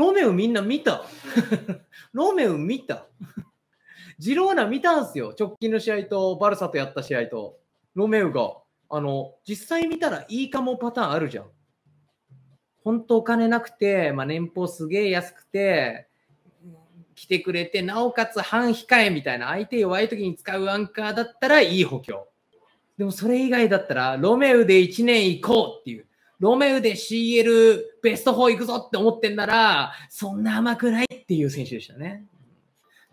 ロメウみんな見た。ロメウ見た。ジローナ見たんすよ。直近の試合と、バルサとやった試合と。ロメウが。あの、実際見たらいいかもパターンあるじゃん。本当お金なくて、まあ、年俸すげえ安くて、来てくれて、なおかつ半控えみたいな、相手弱い時に使うアンカーだったらいい補強。でもそれ以外だったら、ロメウで1年行こうっていう。ロメウで CL ベスト4行くぞって思ってんなら、そんな甘くないっていう選手でしたね。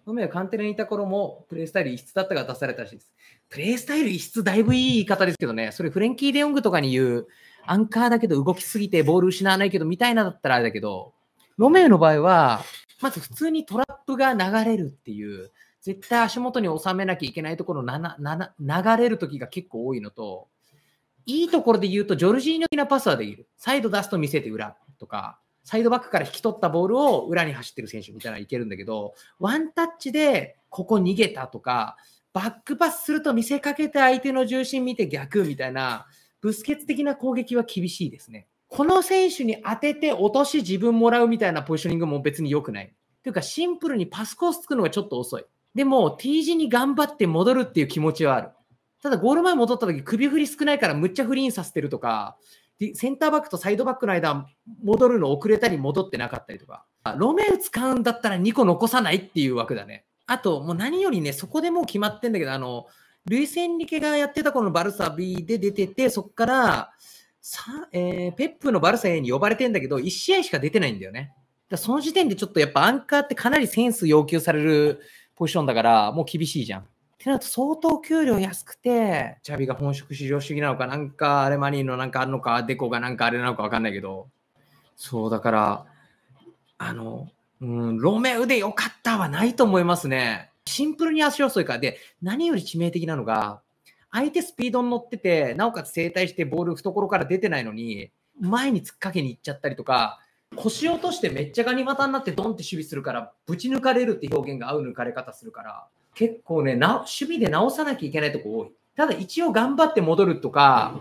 ロメウカンテレにいた頃もプレイスタイル異質だったが出されたらしいです。プレイスタイル異質だいぶいい言い方ですけどね、それフレンキー・デヨングとかに言う、アンカーだけど動きすぎてボール失わないけどみたいなだったらあれだけど、ロメウの場合は、まず普通にトラップが流れるっていう、絶対足元に収めなきゃいけないところなな流れる時が結構多いのと、いいところで言うと、ジョルジーニョ的なパスはできる。サイド出すと見せて裏とか、サイドバックから引き取ったボールを裏に走ってる選手みたいなのいけるんだけど、ワンタッチでここ逃げたとか、バックパスすると見せかけて相手の重心見て逆みたいな、ブスケツ的な攻撃は厳しいですね。この選手に当てて落とし自分もらうみたいなポジショニングも別に良くない。というかシンプルにパスコースつくのがちょっと遅い。でも T 字に頑張って戻るっていう気持ちはある。ただゴール前戻った時首振り少ないからむっちゃフリーンさせてるとか、センターバックとサイドバックの間、戻るの遅れたり戻ってなかったりとか、ロメル使うんだったら2個残さないっていう枠だね。あと、もう何よりね、そこでもう決まってんだけど、あの、ルイセンリケがやってたこのバルサ B で出てて、そこから、えー、ペップのバルサ A に呼ばれてんだけど、1試合しか出てないんだよね。だその時点でちょっとやっぱアンカーってかなりセンス要求されるポジションだから、もう厳しいじゃん。ってなると相当給料安くて、チャビが本職至上主義なのか、なんかアレマニーのなんかあるのか、デコがなんかあれなのかわかんないけど、そうだから、あの、うん、ロメウでよかったはないと思いますね。シンプルに足遅いから。で、何より致命的なのが、相手スピードに乗ってて、なおかつ整体してボール懐から出てないのに、前に突っかけに行っちゃったりとか、腰落としてめっちゃガニ股になってドンって守備するから、ぶち抜かれるって表現が合う抜かれ方するから、結構ねな、趣味で直さなきゃいけないとこ多い。ただ一応頑張って戻るとか、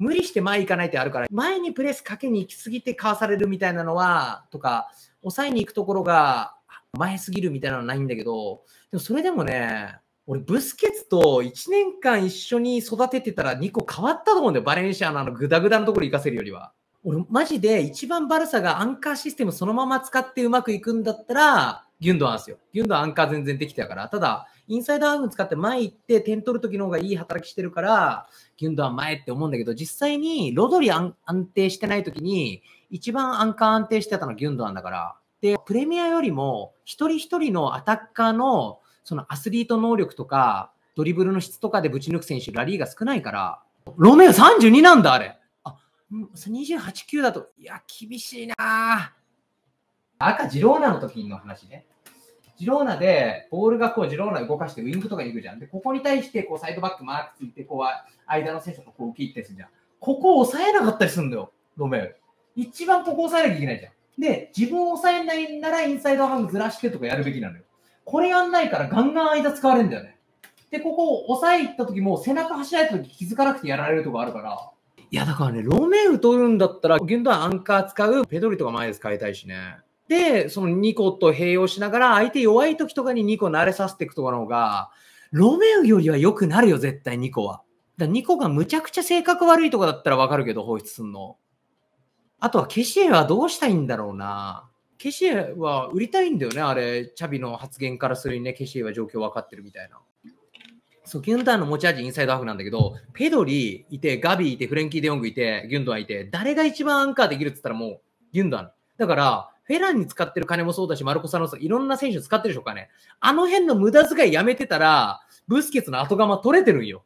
無理して前行かないってあるから、前にプレスかけに行き過ぎてかわされるみたいなのは、とか、抑えに行くところが前すぎるみたいなのはないんだけど、でもそれでもね、俺、ブスケツと1年間一緒に育ててたら2個変わったと思うんだよ。バレンシアのあのグダグダのところ行かせるよりは。俺、マジで一番バルサがアンカーシステムそのまま使ってうまくいくんだったら、ギュンドアンですよ。ギュンドアンカー全然できてたから。ただ、インサイドアーム使って前行って点取るときの方がいい働きしてるから、ギュンドアン前って思うんだけど、実際にロドリ安定してないときに、一番アンカー安定してたのはギュンドアンだから。で、プレミアよりも、一人一人のアタッカーの、そのアスリート能力とか、ドリブルの質とかでぶち抜く選手、ラリーが少ないから、ロメオ32なんだ、あれ。あ、28、9だと、いや、厳しいなぁ。赤ジローナの時の話ね。ジローナで、ボールがこうジローナ動かしてウイングとかに行くじゃん。で、ここに対してこうサイドバックマークついて、こう間の選手とこう切入ってするじゃん。ここを抑えなかったりするんだよ、ロメウ。一番ここ抑えなきゃいけないじゃん。で、自分を抑えないならインサイドハンドずらしてとかやるべきなのよ。これやんないからガンガン間使われるんだよね。で、ここを押さえた時も背中走られた時気づかなくてやられるとこあるから。いや、だからね、ロメウ取るんだったら、現段アンカー使う、ペドリとか前です変えたいしね。で、、その2個と併用しながら、相手弱い時とかに2個慣れさせていくとかの方が、ロメウよりは良くなるよ、絶対2個は。だ2個がむちゃくちゃ性格悪いとかだったらわかるけど、放出すんの。あとは、ケシエはどうしたいんだろうな。ケシエは売りたいんだよね、あれ。チャビの発言からするにね、ケシエは状況分かってるみたいな。そう、ギュンダンの持ち味インサイドハーフなんだけど、ペドリーいて、ガビーいて、フレンキー・デヨングいて、ギュンドアンいて、誰が一番アンカーできるっつったらもう、ギュンドアン。だから、フェランに使ってる金もそうだし、マルコ・サノスいろんな選手使ってるでしょうかね。あの辺の無駄遣いやめてたら、ブスケツの後釜取れてるんよ。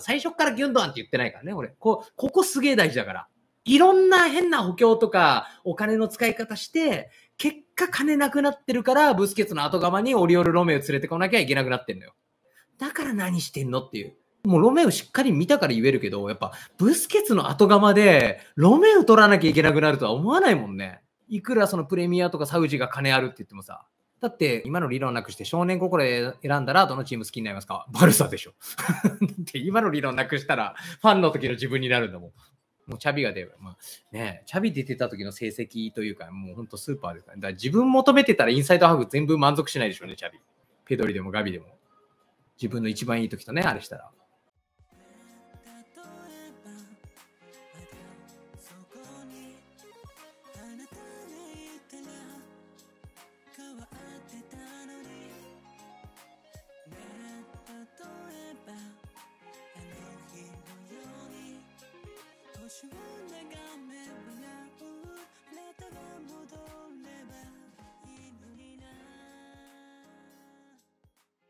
最初からギュンドアンって言ってないからね、俺。こここすげえ大事だから。いろんな変な補強とか、お金の使い方して、結果金なくなってるから、ブスケツの後釜にオリオール・ロメを連れてこなきゃいけなくなってんのよ。だから何してんのっていう。もうロメウしっかり見たから言えるけど、やっぱブスケツの後釜でロメウ取らなきゃいけなくなるとは思わないもんね。いくらそのプレミアとかサウジが金あるって言ってもさ。だって今の理論なくして少年心選んだらどのチーム好きになりますかバルサでしょ。って今の理論なくしたらファンの時の自分になるんだもん。もうチャビが出る。まあね、チャビ出てた時の成績というか、もうほんとスーパーですから、ね、だから自分求めてたらインサイドハグ全部満足しないでしょうね、チャビ。ペドリでもガビでも。自分の一番いい時とね、あれしたら。you